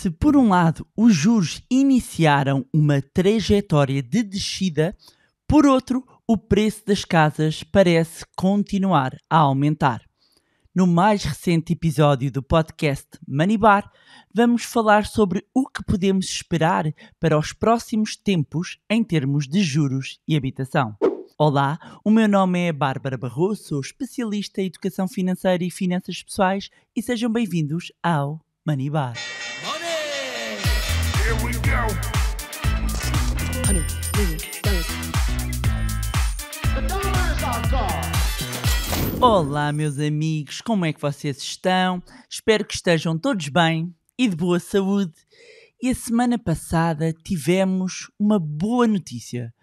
Se por um lado os juros iniciaram uma trajetória de descida, por outro, o preço das casas parece continuar a aumentar. No mais recente episódio do podcast Money Bar, vamos falar sobre o que podemos esperar para os próximos tempos em termos de juros e habitação. Olá, o meu nome é Bárbara Barroso, sou especialista em educação financeira e finanças pessoais e sejam bem-vindos ao Money Bar. Here we go. Olá, meus amigos, como é que vocês estão? Espero que estejam todos bem e de boa saúde. E a semana passada tivemos uma boa notícia.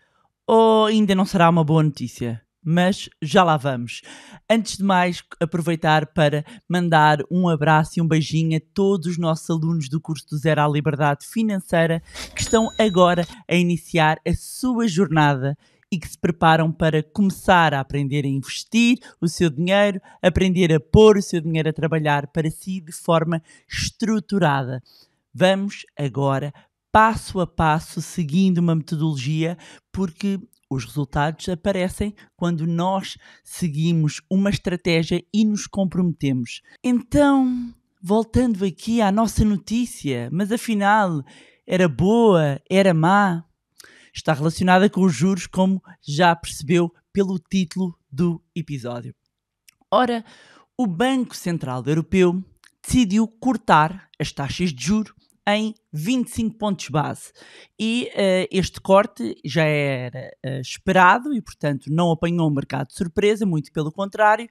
Ou ainda não será uma boa notícia? mas já lá vamos. Antes de mais, aproveitar para mandar um abraço e um beijinho a todos os nossos alunos do curso do Zero à Liberdade Financeira que estão agora a iniciar a sua jornada e que se preparam para começar a aprender a investir o seu dinheiro, aprender a pôr o seu dinheiro a trabalhar para si de forma estruturada. Vamos agora passo a passo, seguindo uma metodologia, porque os resultados aparecem quando nós seguimos uma estratégia e nos comprometemos. Então, voltando aqui à nossa notícia, mas afinal era boa, era má? Está relacionada com os juros, como já percebeu pelo título do episódio. Ora, o Banco Central Europeu decidiu cortar as taxas de juro em 25 pontos base. E uh, este corte já era uh, esperado e, portanto, não apanhou o mercado de surpresa, muito pelo contrário.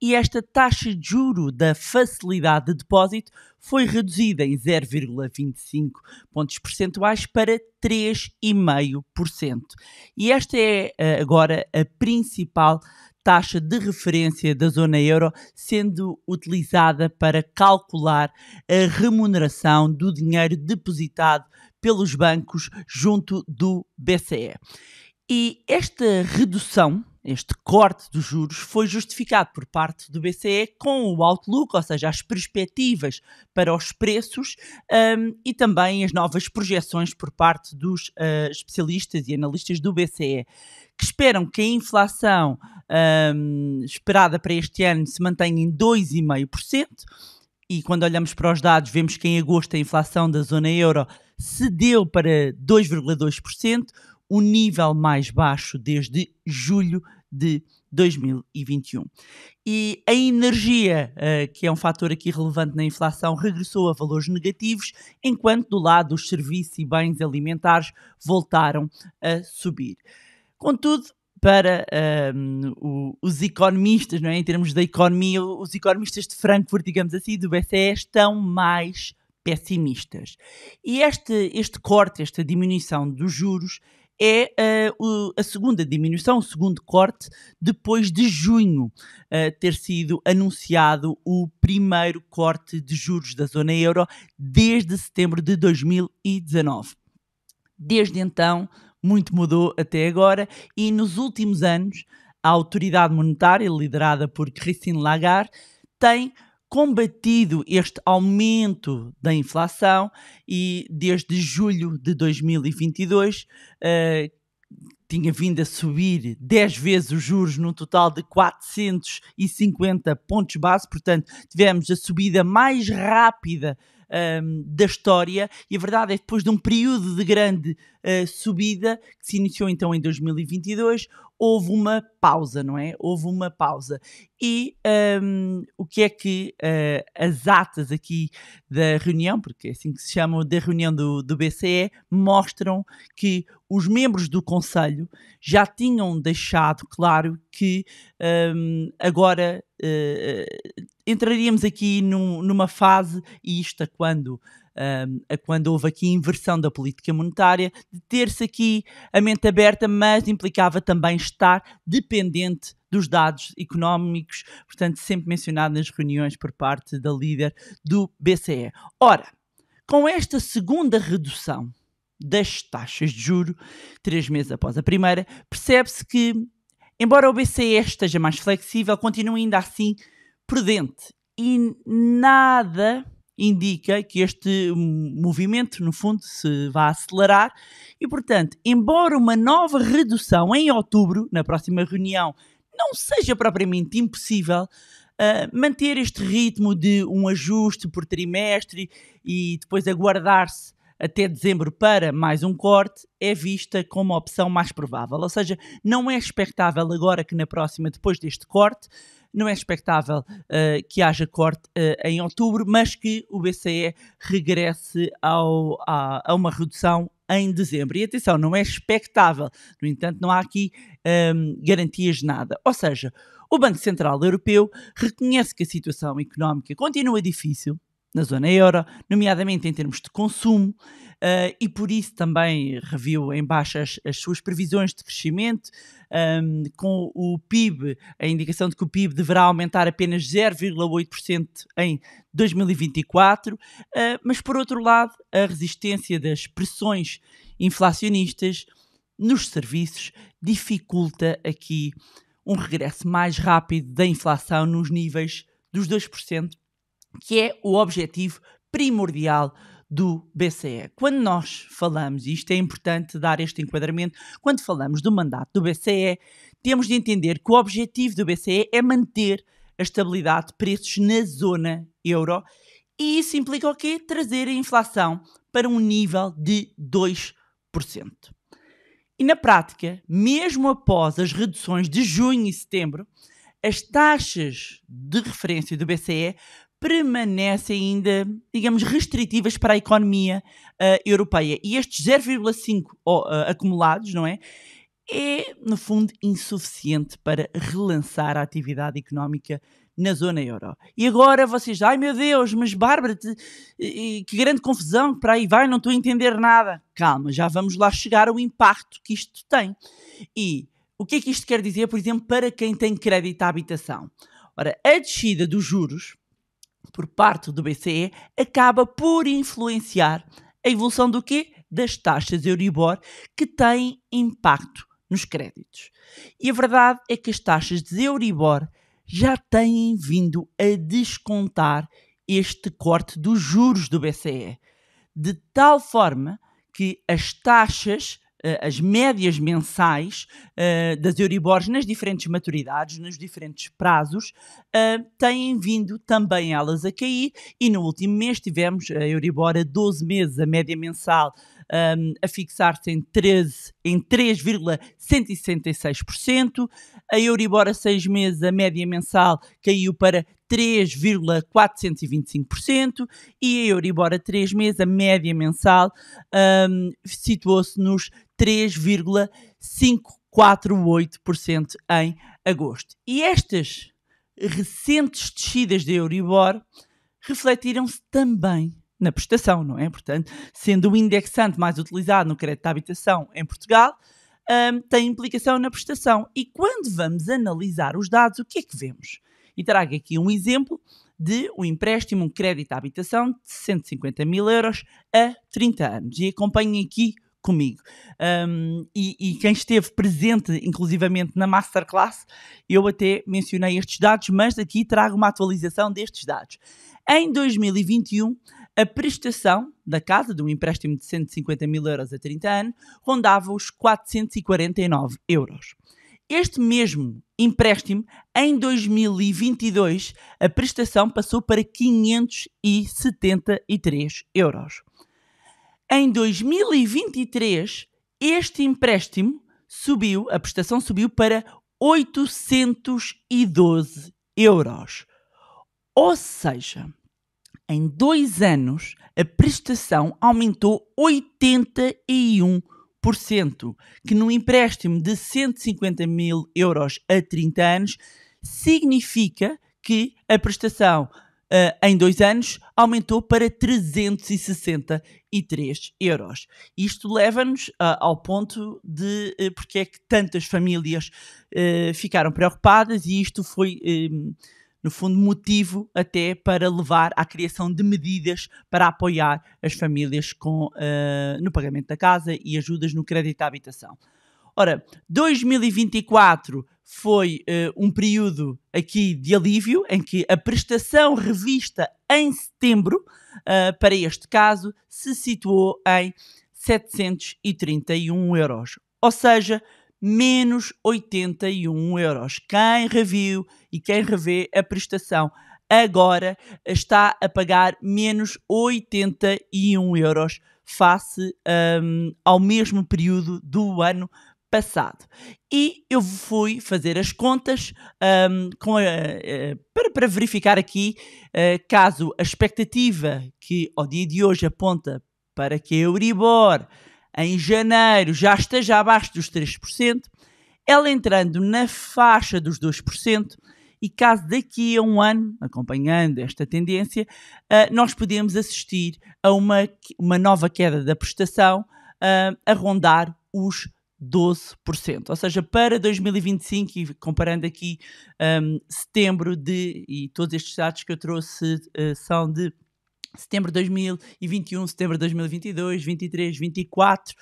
E esta taxa de juro da facilidade de depósito foi reduzida em 0,25 pontos percentuais para 3,5%. E esta é uh, agora a principal taxa de referência da zona euro, sendo utilizada para calcular a remuneração do dinheiro depositado pelos bancos junto do BCE. E esta redução este corte dos juros foi justificado por parte do BCE com o outlook, ou seja, as perspectivas para os preços um, e também as novas projeções por parte dos uh, especialistas e analistas do BCE, que esperam que a inflação um, esperada para este ano se mantenha em 2,5%. E quando olhamos para os dados, vemos que em agosto a inflação da zona euro cedeu para 2,2%, o nível mais baixo desde julho de 2021. E a energia, eh, que é um fator aqui relevante na inflação, regressou a valores negativos, enquanto do lado os serviços e bens alimentares voltaram a subir. Contudo, para um, ehm, os economistas, não é? em termos da economia, os economistas de Frankfurt, digamos assim, do BCE, estão mais pessimistas. E este, este corte, esta diminuição dos juros, é uh, a segunda diminuição, o segundo corte, depois de junho uh, ter sido anunciado o primeiro corte de juros da zona euro desde setembro de 2019. Desde então, muito mudou até agora e nos últimos anos, a autoridade monetária, liderada por Christine Lagarde, tem combatido este aumento da inflação e desde julho de 2022 uh, eh, tinha vindo a subir 10 vezes os juros num total de 450 pontos base, portanto tivemos a subida mais rápida um, ehm, da história e a verdade é que depois de um período de grande uh, subida que se iniciou então em 2022, houve uma pausa, não é? Houve uma pausa. E um, o que é que uh, as atas aqui da reunião, porque é assim que se chamam, da reunião do, do BCE, mostram que os membros do Conselho já tinham deixado claro que um, agora uh, entraríamos aqui num, numa fase, e isto é quando? um, a quando houve aqui inversão da política monetária, de ter-se aqui a mente aberta, mas implicava também estar dependente dos dados económicos, portanto, sempre mencionado nas reuniões por parte da líder do BCE. Ora, com esta segunda redução das taxas de juro, três meses após a primeira, percebe-se que, embora o BCE esteja mais flexível, continua ainda assim prudente e nada indica que este movimento, no fundo, se vai acelerar e, portanto, embora uma nova redução em outubro, na próxima reunião, não seja propriamente impossível, Uh, manter este ritmo de um ajuste por trimestre e depois aguardar-se até dezembro para mais um corte é vista como a opção mais provável. Ou seja, não é expectável agora que na próxima, depois deste corte, não é expectável uh, que haja corte uh, em outubro, mas que o BCE regresse ao, a, a, uma redução em dezembro. E atenção, não é expectável, no entanto, não há aqui um, ehm, garantias de nada. Ou seja, o Banco Central Europeu reconhece que a situação económica continua difícil na zona euro, nomeadamente em termos de consumo, uh, e por isso também reviu em baixa as, as suas previsões de crescimento, um, ehm, com o PIB, a indicação de que o PIB deverá aumentar apenas 0,8% em 2024, uh, eh, mas por outro lado, a resistência das pressões inflacionistas nos serviços dificulta aqui um regresso mais rápido da inflação nos níveis dos 2% que é o objetivo primordial do BCE. Quando nós falamos, e isto é importante dar este enquadramento, quando falamos do mandato do BCE, temos de entender que o objetivo do BCE é manter a estabilidade de preços na zona euro e isso implica o quê? Trazer a inflação para um nível de 2%. E na prática, mesmo após as reduções de junho e setembro, as taxas de referência do BCE permanecem ainda, digamos, restritivas para a economia uh, europeia. E estes 0,5 oh, uh, acumulados, não é? É, no fundo, insuficiente para relançar a atividade económica na zona euro. E agora vocês, ai meu Deus, mas Bárbara, te, que grande confusão, para aí vai, não estou a entender nada. Calma, já vamos lá chegar ao impacto que isto tem. E o que é que isto quer dizer, por exemplo, para quem tem crédito à habitação? Ora, a descida dos juros, por parte do BCE acaba por influenciar a evolução do quê? Das taxas Euribor que têm impacto nos créditos. E a verdade é que as taxas de Euribor já têm vindo a descontar este corte dos juros do BCE, de tal forma que as taxas eh, as médias mensais eh, das Euribors nas diferentes maturidades, nos diferentes prazos, eh, têm vindo também elas a cair e no último mês tivemos a Euribor a 12 meses, a média mensal um, ehm, a fixar-se em 13, em 3,166%. A Euribor a 6 meses, a média mensal caiu para 3,425% e a Euribor a 3 meses, a média mensal, um, situou-se nos 3,548% em agosto. E estas recentes descidas da de Euribor refletiram-se também na prestação, não é? Portanto, sendo o indexante mais utilizado no crédito de habitação em Portugal, um, tem implicação na prestação. E quando vamos analisar os dados, o que é que vemos? E trago aqui um exemplo de um empréstimo, um crédito à habitação de 150 mil euros a 30 anos. E acompanhem aqui comigo. Um, e, e, quem esteve presente, inclusivamente, na Masterclass, eu até mencionei estes dados, mas aqui trago uma atualização destes dados. Em 2021, a prestação da casa, de um empréstimo de 150 mil euros a 30 anos, rondava os 449 euros. Este mesmo empréstimo, em 2022 a prestação passou para 573 euros. Em 2023, este empréstimo subiu, a prestação subiu para 812 euros. Ou seja, em dois anos, a prestação aumentou 81% que num empréstimo de 150 mil euros a 30 anos significa que a prestação Uh, em dois anos aumentou para 363 euros. Isto leva-nos uh, ao ponto de uh, porque é que tantas famílias ficaram preocupadas e isto foi no fundo, motivo até para levar à criação de medidas para apoiar as famílias com, uh, no pagamento da casa e ajudas no crédito à habitação. Ora, 2024 foi uh, um período aqui de alívio em que a prestação revista em setembro, uh, para este caso, se situou em 731 euros. Ou seja, menos 81 euros. Quem reviu e quem revê a prestação agora está a pagar menos 81 euros face um, ao mesmo período do ano passado. E eu fui fazer as contas um, com a, a, eh, para, para, verificar aqui eh, caso a expectativa que ao dia de hoje aponta para que a Euribor em janeiro já esteja abaixo dos 3%, ela entrando na faixa dos 2%, e caso daqui a um ano, acompanhando esta tendência, ah, nós podemos assistir a uma, uma nova queda da prestação ah, a rondar os 12%. Ou seja, para 2025, e comparando aqui um, ah, setembro de. e todos estes dados que eu trouxe uh, são de setembro de 2021, setembro de 2022, 23, 24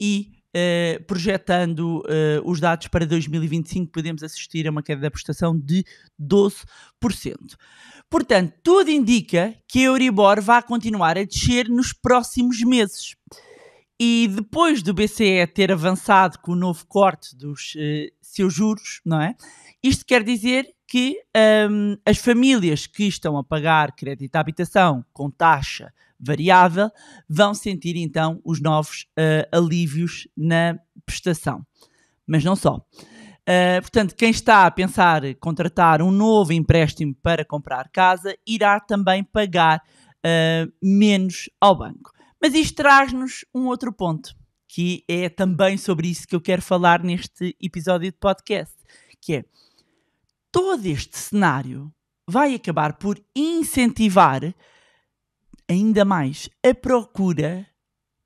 e uh, projetando uh, os dados para 2025 podemos assistir a uma queda da prestação de 12%. Portanto, tudo indica que a Euribor vai continuar a descer nos próximos meses. E depois do BCE ter avançado com o novo corte dos uh, seus juros, não é? Isto quer dizer que um, as famílias que estão a pagar crédito à habitação com taxa variável vão sentir então os novos uh, alívios na prestação. Mas não só. Uh, portanto, quem está a pensar contratar um novo empréstimo para comprar casa irá também pagar uh, menos ao banco. Mas isto traz-nos um outro ponto, que é também sobre isso que eu quero falar neste episódio de podcast, que é todo este cenário vai acabar por incentivar ainda mais a procura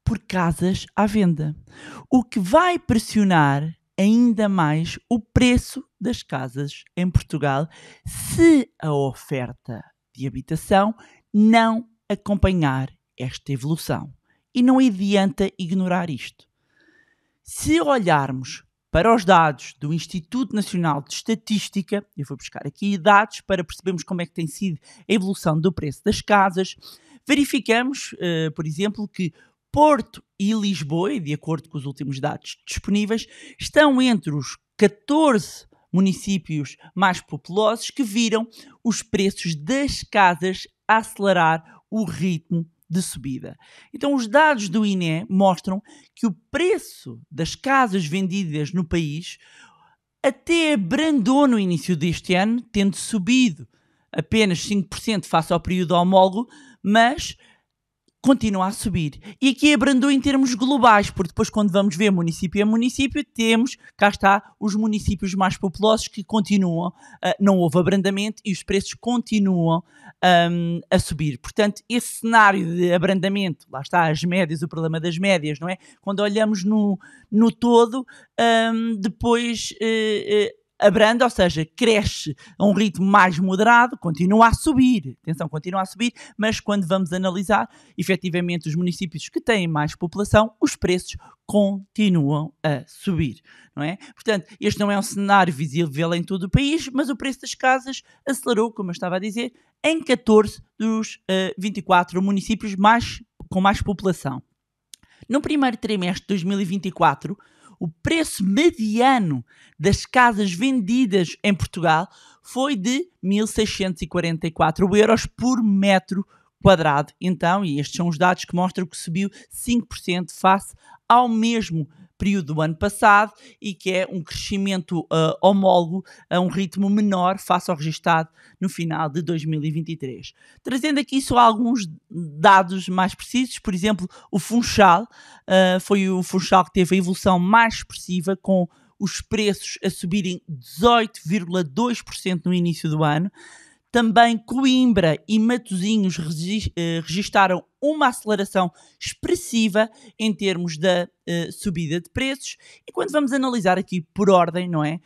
por casas à venda, o que vai pressionar ainda mais o preço das casas em Portugal se a oferta de habitação não acompanhar esta evolução. E não adianta ignorar isto. Se olharmos para os dados do Instituto Nacional de Estatística, eu vou buscar aqui dados para percebermos como é que tem sido a evolução do preço das casas, verificamos, uh, por exemplo, que Porto e Lisboa, de acordo com os últimos dados disponíveis, estão entre os 14 municípios mais populosos que viram os preços das casas acelerar o ritmo de subida. Então, os dados do INE mostram que o preço das casas vendidas no país até abrandou no início deste ano, tendo subido apenas 5% face ao período homólogo, mas continua a subir. E aqui abrandou é em termos globais, porque depois, quando vamos ver município a município, temos, cá está, os municípios mais populosos que continuam, uh, não houve abrandamento e os preços continuam um, a subir. Portanto, esse cenário de abrandamento, lá está, as médias, o problema das médias, não é? Quando olhamos no, no todo, um, depois. Uh, uh, abranda, ou seja, cresce a um ritmo mais moderado, continua a subir, atenção, continua a subir, mas quando vamos analisar, efetivamente, os municípios que têm mais população, os preços continuam a subir, não é? Portanto, este não é um cenário visível em todo o país, mas o preço das casas acelerou, como eu estava a dizer, em 14 dos uh, eh, 24 municípios mais, com mais população. No primeiro trimestre de 2024, o preço mediano das casas vendidas em Portugal foi de 1.644 euros por metro quadrado. Então, e estes são os dados que mostram que subiu 5% face ao mesmo período do ano passado e que é um crescimento uh, homólogo a um ritmo menor face ao registado no final de 2023. Trazendo aqui só alguns dados mais precisos, por exemplo, o Funchal uh, foi o Funchal que teve a evolução mais expressiva com os preços a subirem 18,2% no início do ano. Também Coimbra e Matosinhos eh, registaram uma aceleração expressiva em termos da eh, subida de preços. E quando vamos analisar aqui por ordem, não é?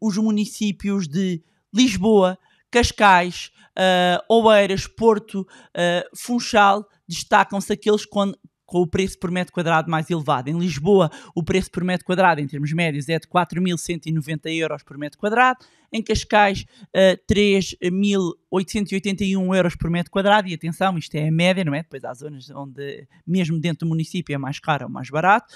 os municípios de Lisboa, Cascais, ah, Oeiras, Porto, ah, Funchal destacam-se aqueles com com o preço por metro quadrado mais elevado. Em Lisboa, o preço por metro quadrado, em termos médios, é de 4.190 euros por metro quadrado. Em Cascais, uh, 881 euros por metro quadrado, e atenção, isto é a média, não é? Depois há zonas onde, mesmo dentro do município, é mais caro ou mais barato.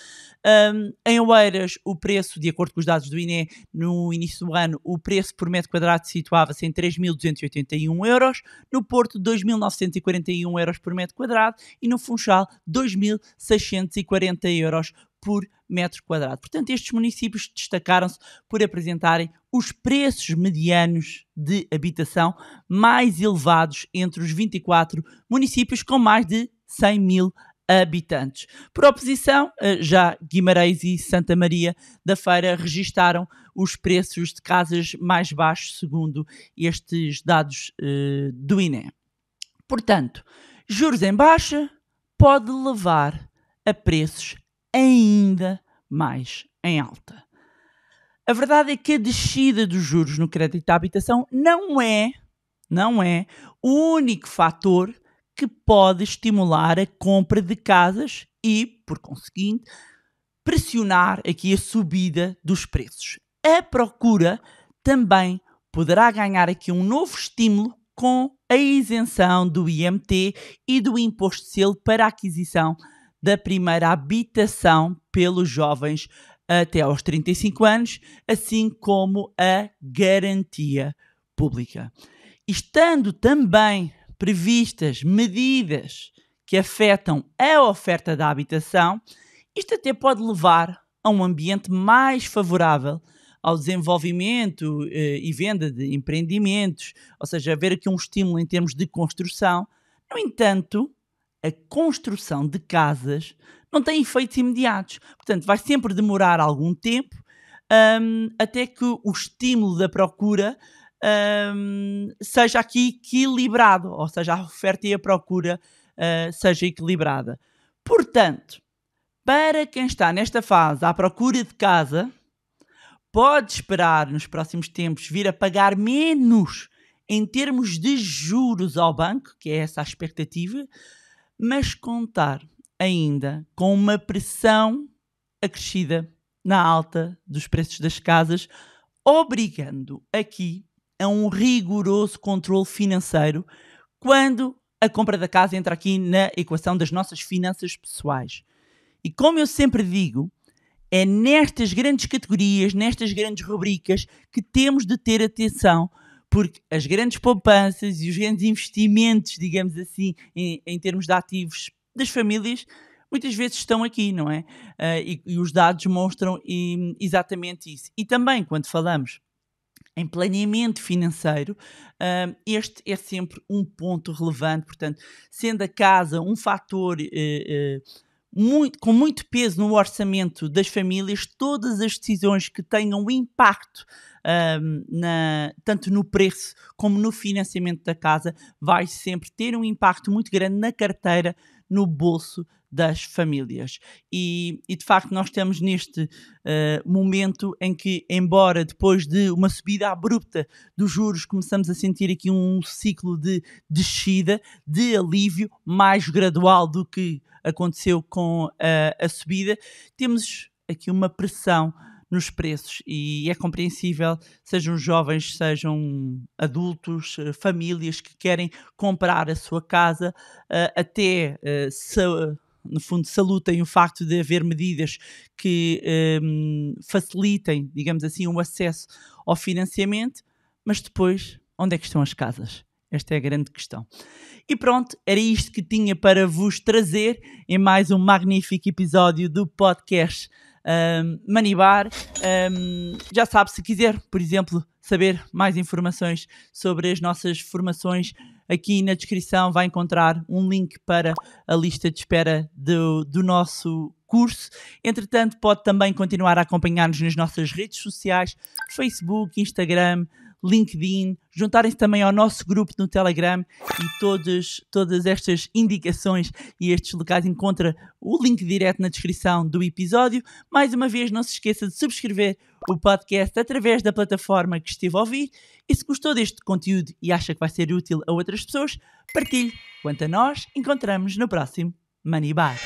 Um, em Oeiras, o preço, de acordo com os dados do INE, no início do ano, o preço por metro quadrado situava-se em 3.281 euros, no Porto, 2.941 euros por metro quadrado, e no Funchal, 2.640 euros por metro quadrado. Portanto, estes municípios destacaram-se por apresentarem os preços medianos de habitação mais elevados entre os 24 municípios com mais de 100 mil habitantes. Por oposição, eh, já Guimarães e Santa Maria da Feira registaram os preços de casas mais baixos, segundo estes dados uh, do INE. Portanto, juros em baixa pode levar a preços ainda mais em alta. A verdade é que a descida dos juros no crédito à habitação não é, não é o único fator que pode estimular a compra de casas e, por conseguinte, pressionar aqui a subida dos preços. A procura também poderá ganhar aqui um novo estímulo com a isenção do IMT e do imposto de selo para a aquisição da primeira habitação pelos jovens até aos 35 anos, assim como a garantia pública. Estando também previstas medidas que afetam a oferta da habitação, isto até pode levar a um ambiente mais favorável ao desenvolvimento eh, e venda de empreendimentos, ou seja, haver aqui um estímulo em termos de construção. No entanto, a construção de casas não tem efeitos imediatos. Portanto, vai sempre demorar algum tempo um, até que o estímulo da procura um, seja aqui equilibrado, ou seja, a oferta e a procura uh, seja equilibrada. Portanto, para quem está nesta fase à procura de casa, pode esperar nos próximos tempos vir a pagar menos em termos de juros ao banco, que é essa a expectativa, mas contar ainda com uma pressão acrescida na alta dos preços das casas, obrigando aqui a um rigoroso controle financeiro quando a compra da casa entra aqui na equação das nossas finanças pessoais. E como eu sempre digo, é nestas grandes categorias, nestas grandes rubricas, que temos de ter atenção porque as grandes poupanças e os grandes investimentos, digamos assim, em, em termos de ativos das famílias, muitas vezes estão aqui, não é? Uh, e, e, os dados mostram e, exatamente isso. E também, quando falamos em planeamento financeiro, uh, este é sempre um ponto relevante, portanto, sendo a casa um fator. Uh, muito, com muito peso no orçamento das famílias todas as decisões que tenham impacto um, na, tanto no preço como no financiamento da casa vai sempre ter um impacto muito grande na carteira, no bolso das famílias. E, e de facto, nós temos neste uh, momento em que, embora depois de uma subida abrupta dos juros, começamos a sentir aqui um ciclo de descida, de alívio mais gradual do que aconteceu com a, a subida, temos aqui uma pressão nos preços e é compreensível, sejam jovens, sejam adultos, eh, famílias que querem comprar a sua casa eh, até se no fundo, salutem o facto de haver medidas que um, facilitem, digamos assim, o acesso ao financiamento, mas depois, onde é que estão as casas? Esta é a grande questão. E pronto, era isto que tinha para vos trazer em mais um magnífico episódio do podcast um, Manibar. Um, já sabe, se quiser, por exemplo, saber mais informações sobre as nossas formações aqui na descrição vai encontrar um link para a lista de espera do, do nosso curso. Entretanto, pode também continuar a acompanhar-nos nas nossas redes sociais, Facebook, Instagram, LinkedIn, juntarem-se também ao nosso grupo no Telegram e todas, todas estas indicações e estes locais encontra o link direto na descrição do episódio. Mais uma vez, não se esqueça de subscrever o podcast através da plataforma que esteve a ouvir e se gostou deste conteúdo e acha que vai ser útil a outras pessoas, partilhe. Quanto a nós, encontramos no próximo Money Bar.